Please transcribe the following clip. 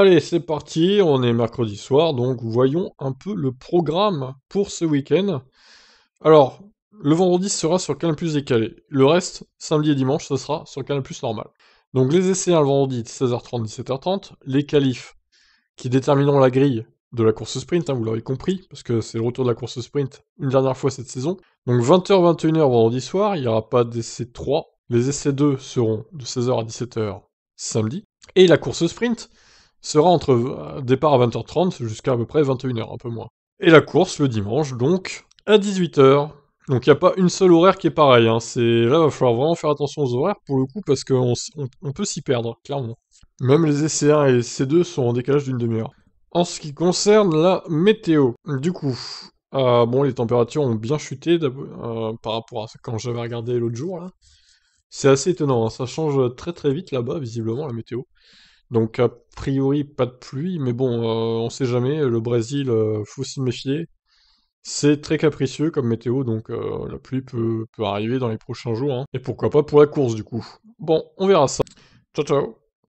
Allez, c'est parti, on est mercredi soir, donc voyons un peu le programme pour ce week-end. Alors, le vendredi sera sur Canal Plus décalé. Le reste, samedi et dimanche, ce sera sur Canal Plus normal. Donc les essais hein, le vendredi 16h30, 17h30. Les qualifs qui détermineront la grille de la course sprint, hein, vous l'aurez compris, parce que c'est le retour de la course sprint une dernière fois cette saison. Donc 20h, 21h vendredi soir, il n'y aura pas d'essai 3. Les essais 2 seront de 16h à 17h samedi. Et la course sprint, sera entre euh, départ à 20h30 jusqu'à à peu près 21h, un peu moins. Et la course le dimanche, donc, à 18h. Donc il n'y a pas une seule horaire qui est pareil. Hein. C'est là, il va falloir vraiment faire attention aux horaires pour le coup parce qu'on on, peut s'y perdre, clairement. Même les EC1 et les 2 sont en décalage d'une demi-heure. En ce qui concerne la météo, du coup, euh, bon, les températures ont bien chuté euh, par rapport à quand j'avais regardé l'autre jour. C'est assez étonnant, hein. ça change très très vite là-bas, visiblement, la météo. Donc a priori pas de pluie, mais bon, euh, on sait jamais. Le Brésil, euh, faut s'y méfier. C'est très capricieux comme météo, donc euh, la pluie peut, arriver dans les prochains jours. Hein. Et pourquoi pas pour la course du coup. Bon, on verra ça. Ciao ciao